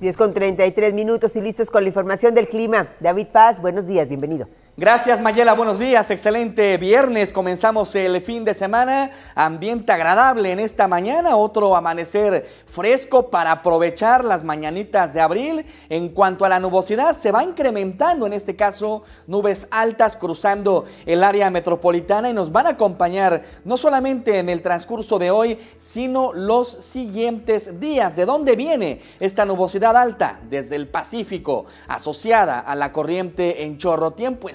10 con 33 minutos y listos con la información del clima. David Paz, buenos días, bienvenido. Gracias Mayela, buenos días, excelente viernes, comenzamos el fin de semana, ambiente agradable en esta mañana, otro amanecer fresco para aprovechar las mañanitas de abril. En cuanto a la nubosidad, se va incrementando en este caso nubes altas cruzando el área metropolitana y nos van a acompañar no solamente en el transcurso de hoy, sino los siguientes días. ¿De dónde viene esta nubosidad alta? Desde el Pacífico, asociada a la corriente en chorro tiempo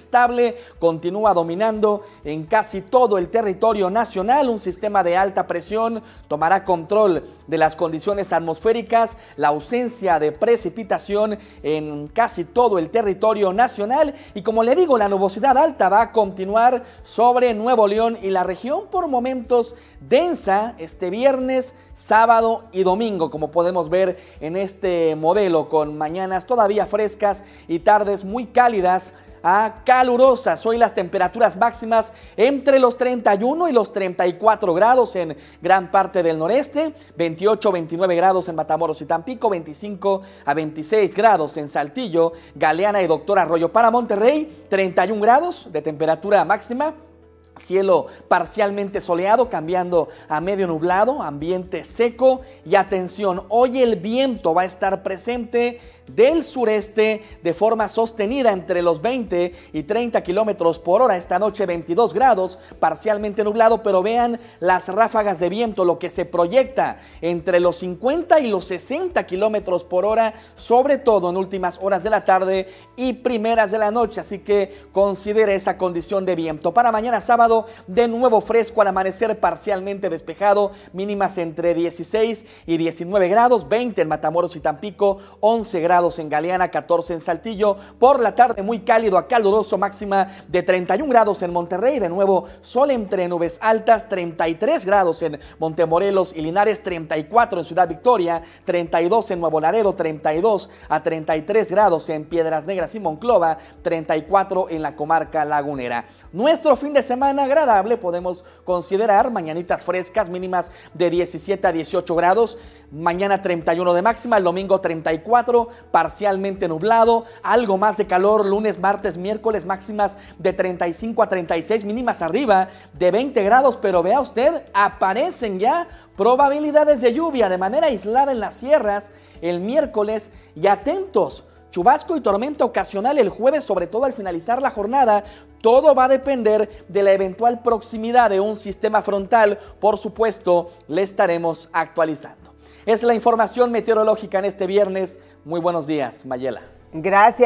continúa dominando en casi todo el territorio nacional. Un sistema de alta presión tomará control de las condiciones atmosféricas, la ausencia de precipitación en casi todo el territorio nacional y como le digo, la nubosidad alta va a continuar sobre Nuevo León y la región por momentos densa este viernes, sábado y domingo, como podemos ver en este modelo con mañanas todavía frescas y tardes muy cálidas a ah, calurosas. Hoy las temperaturas máximas entre los 31 y los 34 grados en gran parte del noreste, 28 29 grados en Matamoros y Tampico, 25 a 26 grados en Saltillo, Galeana y Doctor Arroyo. Para Monterrey, 31 grados de temperatura máxima. Cielo parcialmente soleado, cambiando a medio nublado, ambiente seco y atención, hoy el viento va a estar presente del sureste de forma sostenida entre los 20 y 30 kilómetros por hora. Esta noche 22 grados, parcialmente nublado, pero vean las ráfagas de viento, lo que se proyecta entre los 50 y los 60 kilómetros por hora, sobre todo en últimas horas de la tarde y primeras de la noche. Así que considere esa condición de viento. Para mañana sábado de nuevo fresco al amanecer parcialmente despejado, mínimas entre 16 y 19 grados, 20 en Matamoros y Tampico, 11 grados en Galeana, 14 en Saltillo, por la tarde muy cálido a caluroso, máxima de 31 grados en Monterrey, de nuevo sol entre nubes altas, 33 grados en Montemorelos y Linares, 34 en Ciudad Victoria, 32 en Nuevo Laredo, 32 a 33 grados en Piedras Negras y Monclova, 34 en la comarca lagunera. Nuestro fin de semana agradable, podemos considerar mañanitas frescas mínimas de 17 a 18 grados, mañana 31 de máxima, el domingo 34, parcialmente nublado, algo más de calor lunes, martes, miércoles, máximas de 35 a 36, mínimas arriba de 20 grados, pero vea usted, aparecen ya probabilidades de lluvia de manera aislada en las sierras el miércoles y atentos Chubasco y tormenta ocasional el jueves, sobre todo al finalizar la jornada. Todo va a depender de la eventual proximidad de un sistema frontal. Por supuesto, le estaremos actualizando. Es la información meteorológica en este viernes. Muy buenos días, Mayela. Gracias.